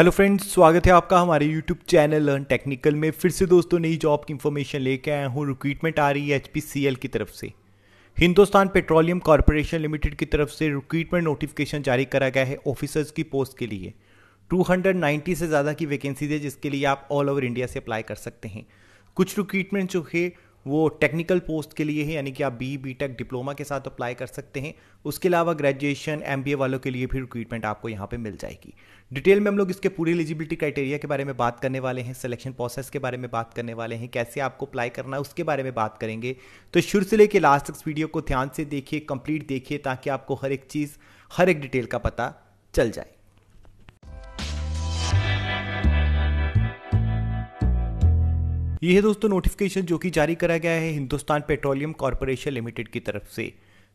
hello friends स्वागत है आपका हमारे यूट्यूब चैनल लर्न टेक्निकल में फिर से दोस्तों नई जॉब की इन्फॉर्मेशन लेके आया हूँ रिक्रूटमेंट आ रही है एच की तरफ से हिंदुस्तान पेट्रोलियम कॉरपोरेशन लिमिटेड की तरफ से रिक्रूटमेंट नोटिफिकेशन जारी करा गया है ऑफिसर्स की पोस्ट के लिए 290 से ज़्यादा की वैकेंसीज है जिसके लिए आप ऑल ओवर इंडिया से अप्लाई कर सकते हैं कुछ रिक्रूटमेंट जो है वो टेक्निकल पोस्ट के लिए है यानी कि आप बी बी टेक डिप्लोमा के साथ अप्लाई कर सकते हैं उसके अलावा ग्रेजुएशन एम वालों के लिए भी रिक्रूटमेंट आपको यहाँ पे मिल जाएगी डिटेल में हम लोग इसके पूरे एलिजिबिलिटी क्राइटेरिया के बारे में बात करने वाले हैं सिलेक्शन प्रोसेस के बारे में बात करने वाले हैं कैसे आपको अप्लाई करना है उसके बारे में बात करेंगे तो शुरू से लेकर लास्ट तक वीडियो को ध्यान से देखिए कंप्लीट देखिए ताकि आपको हर एक चीज़ हर एक डिटेल का पता चल जाए ये है दोस्तों नोटिफिकेशन जो कि जारी करा गया है हिंदुस्तान पेट्रोलियम कॉरपोरेशन लिमिटेड की तरफ से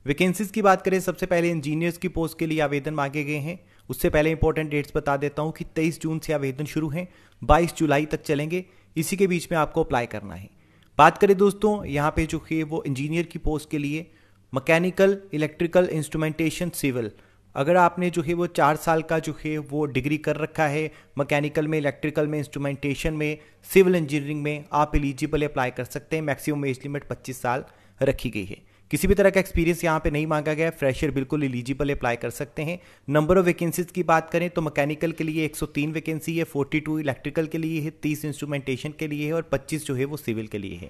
वैकेंसीज की बात करें सबसे पहले इंजीनियर्स की पोस्ट के लिए आवेदन मांगे गए हैं उससे पहले इंपॉर्टेंट डेट्स बता देता हूं कि 23 जून से आवेदन शुरू हैं 22 जुलाई तक चलेंगे इसी के बीच में आपको अप्लाई करना है बात करें दोस्तों यहाँ पे जो है वो इंजीनियर की पोस्ट के लिए मैकेनिकल इलेक्ट्रिकल इंस्ट्रूमेंटेशन सिविल अगर आपने जो है वो चार साल का जो है वो डिग्री कर रखा है मैकेनिकल में इलेक्ट्रिकल में इंस्ट्रूमेंटेशन में सिविल इंजीनियरिंग में आप एलिजिबल अप्लाई कर सकते हैं मैक्सिमम एज लिमिट पच्चीस साल रखी गई है किसी भी तरह का एक्सपीरियंस यहाँ पे नहीं मांगा गया फ्रेशर बिल्कुल एलिजिबल अप्लाई कर सकते हैं नंबर ऑफ वैकेंसीज की बात करें तो मैकेनिकल के लिए 103 वैकेंसी है 42 इलेक्ट्रिकल के लिए है 30 इंस्ट्रूमेंटेशन के लिए है और 25 जो है वो सिविल के लिए है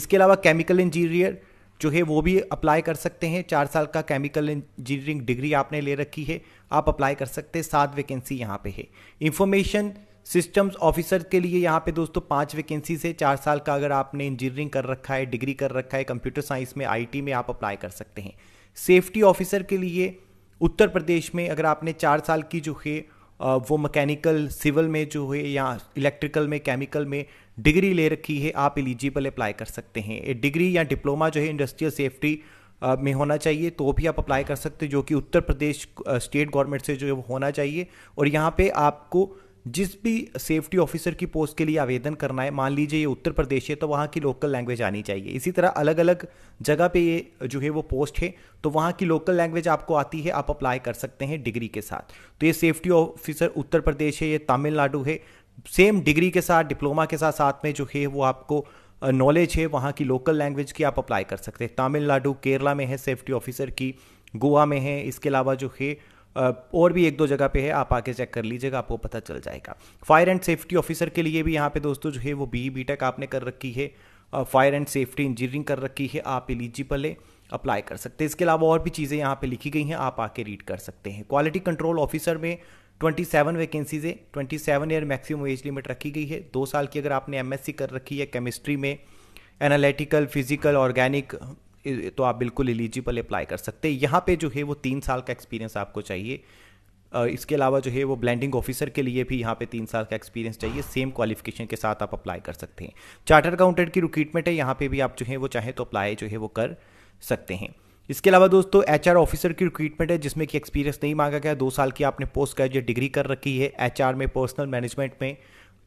इसके अलावा केमिकल इंजीनियर जो है वो भी अप्लाई कर सकते हैं चार साल का केमिकल इंजीनियरिंग डिग्री आपने ले रखी है आप अप्लाई कर सकते हैं सात वैकेंसी यहाँ पे है इंफॉर्मेशन सिस्टम्स ऑफिसर के लिए यहाँ पे दोस्तों पांच वैकेंसी से चार साल का अगर आपने इंजीनियरिंग कर रखा है डिग्री कर रखा है कंप्यूटर साइंस में आई में आप अप्लाई कर सकते हैं सेफ्टी ऑफिसर के लिए उत्तर प्रदेश में अगर आपने चार साल की जो है वो मैकेनिकल सिविल में जो है या इलेक्ट्रिकल में केमिकल में डिग्री ले रखी है आप एलिजिबल अप्लाई कर सकते हैं ये डिग्री या डिप्लोमा जो है इंडस्ट्रियल सेफ्टी में होना चाहिए तो भी आप अप्लाई कर सकते हैं जो कि उत्तर प्रदेश स्टेट गवर्नमेंट से जो है वो होना चाहिए और यहाँ पे आपको जिस भी सेफ्टी ऑफिसर की पोस्ट के लिए आवेदन करना है मान लीजिए ये उत्तर प्रदेश है तो वहाँ की लोकल लैंग्वेज आनी चाहिए इसी तरह अलग अलग जगह पे ये जो है वो पोस्ट है तो वहाँ की लोकल लैंग्वेज आपको आती है आप अप्लाई कर सकते हैं डिग्री के साथ तो ये सेफ्टी ऑफिसर उत्तर प्रदेश है ये तमिलनाडु है सेम डिग्री के साथ डिप्लोमा के साथ साथ में जो है वो आपको नॉलेज है वहाँ की लोकल लैंग्वेज की आप अप्लाई कर सकते हैं तमिलनाडु केरला में है सेफ्टी ऑफिसर की गोवा में है इसके अलावा जो है और भी एक दो जगह पे है आप आके चेक कर लीजिएगा आपको पता चल जाएगा फायर एंड सेफ्टी ऑफिसर के लिए भी यहाँ पे दोस्तों जो है वो बी बी टेक आपने कर रखी है फायर एंड सेफ्टी इंजीनियरिंग कर रखी है आप एलिजिबल है अप्लाई कर सकते हैं इसके अलावा और भी चीज़ें यहाँ पे लिखी गई हैं आप आके रीड कर सकते हैं क्वालिटी कंट्रोल ऑफिसर में 27 वैकेंसीज है twenty seven year maximum age limit रखी गई है दो साल की अगर आपने एमएससी कर रखी है केमिस्ट्री में एनालिटिकल फिजिकल ऑर्गेनिक तो आप बिल्कुल एलिजिबल अप्लाई कर सकते हैं यहाँ पे जो है वो तीन साल का एक्सपीरियंस आपको चाहिए इसके अलावा जो है वो ब्लेंडिंग ऑफिसर के लिए भी यहाँ पे तीन साल का एक्सपीरियंस चाहिए सेम क्वालिफिकेशन के साथ आप अप्लाई कर सकते हैं चार्टर अकाउंटेंट की रिक्रूटमेंट है यहाँ पे भी आप जो है वो चाहे तो अप्लाई जो है वो कर सकते हैं इसके अलावा दोस्तों एच ऑफिसर की रिक्रूटमेंट है जिसमें कि एक्सपीरियंस नहीं मांगा गया दो साल की आपने पोस्ट ग्रेजुएट डिग्री कर रखी है एच में पर्सनल मैनेजमेंट में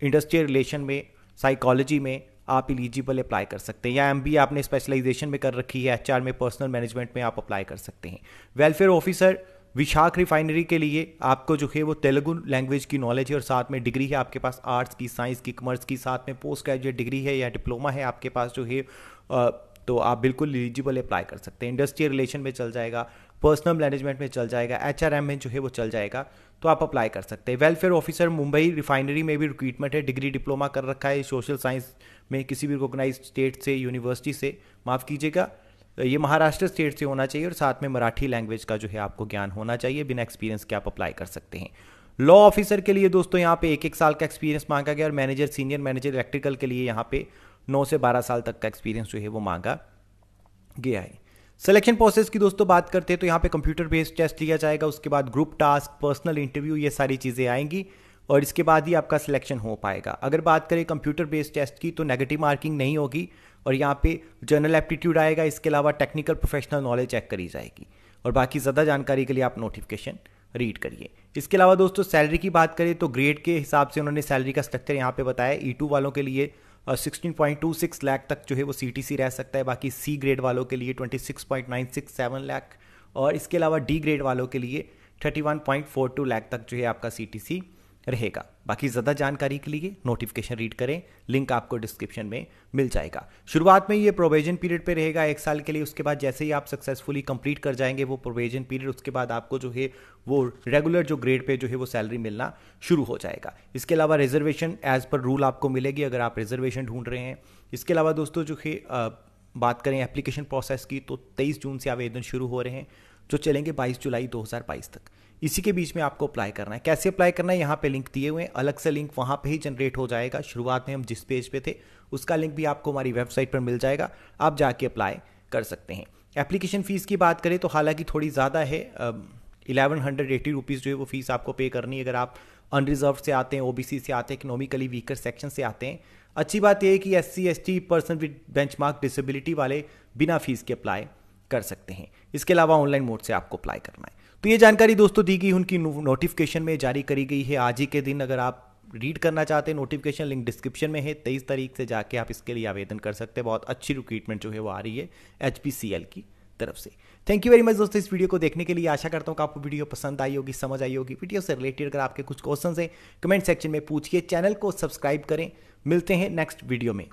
इंडस्ट्रियल रिलेशन में साइकोलॉजी में आप इलिजिबल अप्लाई कर सकते हैं या एम आपने स्पेशलाइजेशन में कर रखी है एच में पर्सनल मैनेजमेंट में आप अप्लाई कर सकते हैं वेलफेयर ऑफिसर विशाख रिफाइनरी के लिए आपको जो है वो तेलुगु लैंग्वेज की नॉलेज है और साथ में डिग्री है आपके पास आर्ट्स की साइंस की कॉमर्स की साथ में पोस्ट ग्रेजुएट डिग्री है या डिप्लोमा है आपके पास जो है तो आप बिल्कुल एलिजिबल अप्लाई कर सकते हैं इंडस्ट्री रिलेशन में चल जाएगा पर्सनल मैनेजमेंट में चल जाएगा एच में जो है वो चल जाएगा तो आप अप्लाई कर सकते हैं वेलफेयर ऑफिसर मुंबई रिफाइनरी में भी रिक्रूटमेंट है डिग्री डिप्लोमा कर रखा है सोशल साइंस में किसी भी रिकोगनाइज स्टेट से यूनिवर्सिटी से माफ़ कीजिएगा ये महाराष्ट्र स्टेट से होना चाहिए और साथ में मराठी लैंग्वेज का जो है आपको ज्ञान होना चाहिए बिना एक्सपीरियंस के आप अप्लाई कर सकते हैं लॉ ऑफिसर के लिए दोस्तों यहाँ पे एक एक साल का एक्सपीरियंस मांगा गया और मैनेजर सीनियर मैनेजर इलेक्ट्रिकल के लिए यहाँ पे नौ से बारह साल तक का एक्सपीरियंस जो है वो मांगा गया है सिलेक्शन प्रोसेस की दोस्तों बात करते हैं तो यहाँ पे कंप्यूटर बेस्ड टेस्ट लिया जाएगा उसके बाद ग्रुप टास्क पर्सनल इंटरव्यू ये सारी चीज़ें आएंगी और इसके बाद ही आपका सिलेक्शन हो पाएगा अगर बात करें कंप्यूटर बेस्ड टेस्ट की तो नेगेटिव मार्किंग नहीं होगी और यहाँ पे जनरल एप्टीट्यूड आएगा इसके अलावा टेक्निकल प्रोफेशनल नॉलेज चेक करी जाएगी और बाकी ज़्यादा जानकारी के लिए आप नोटिफिकेशन रीड करिए इसके अलावा दोस्तों सैलरी की बात करें तो ग्रेड के हिसाब से उन्होंने सैलरी का स्ट्रक्चर यहाँ पे बताया ई e वालों के लिए 16.26 लाख तक जो है वो सी रह सकता है बाकी सी ग्रेड वालों के लिए 26.967 लाख और इसके अलावा डी ग्रेड वालों के लिए 31.42 लाख तक जो है आपका सी रहेगा बाकी ज़्यादा जानकारी के लिए नोटिफिकेशन रीड करें लिंक आपको डिस्क्रिप्शन में मिल जाएगा शुरुआत में ये प्रोविजन पीरियड पे रहेगा एक साल के लिए उसके बाद जैसे ही आप सक्सेसफुली कंप्लीट कर जाएंगे वो प्रोविजन पीरियड उसके बाद आपको जो है वो रेगुलर जो ग्रेड पे जो है वो सैलरी मिलना शुरू हो जाएगा इसके अलावा रिजर्वेशन एज पर रूल आपको मिलेगी अगर आप रिजर्वेशन ढूंढ रहे हैं इसके अलावा दोस्तों जो है बात करें एप्लीकेशन प्रोसेस की तो 23 जून से आवेदन शुरू हो रहे हैं जो चलेंगे 22 जुलाई 2022 तक इसी के बीच में आपको अप्लाई करना है कैसे अप्लाई करना है यहाँ पे लिंक दिए हुए हैं अलग से लिंक वहाँ पे ही जनरेट हो जाएगा शुरुआत में हम जिस पेज पे थे उसका लिंक भी आपको हमारी वेबसाइट पर मिल जाएगा आप जाके अप्लाई कर सकते हैं एप्लीकेशन फ़ीस की बात करें तो हालांकि थोड़ी ज़्यादा है इलेवन हंड्रेड एटी रुपीज़ जो है वो फीस आपको पे करनी है अगर आप अनरिजर्व से आते हैं ओबीसी से आते हैं इकोनॉमिकली वीकर सेक्शन से आते हैं अच्छी बात यह है कि S C S T person with bench disability वाले बिना फीस के अप्लाई कर सकते हैं इसके अलावा ऑनलाइन मोड से आपको अप्लाई करना है तो ये जानकारी दोस्तों दी गई उनकी नोटिफिकेशन में जारी करी गई है आज ही के दिन अगर आप रीड करना चाहते हैं नोटिफिकेशन लिंक डिस्क्रिप्शन में है तेईस तारीख से जाके आप इसके लिए आवेदन कर सकते हैं बहुत अच्छी रिक्रूटमेंट जो है वो आ रही है एच की तरफ से थैंक यू वेरी मच दोस्तों इस वीडियो को देखने के लिए आशा करता हूँ कि आपको वीडियो पसंद आई होगी समझ आई होगी वीडियो से रिलेटेड अगर आपके कुछ क्वेश्चन हैं कमेंट सेक्शन में पूछिए चैनल को सब्सक्राइब करें मिलते हैं नेक्स्ट वीडियो में